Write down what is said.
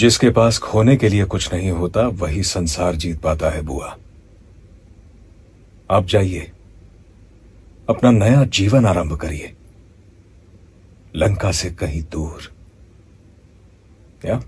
जिसके पास खोने के लिए कुछ नहीं होता वही संसार जीत पाता है बुआ आप जाइए अपना नया जीवन आरंभ करिए लंका से कहीं दूर क्या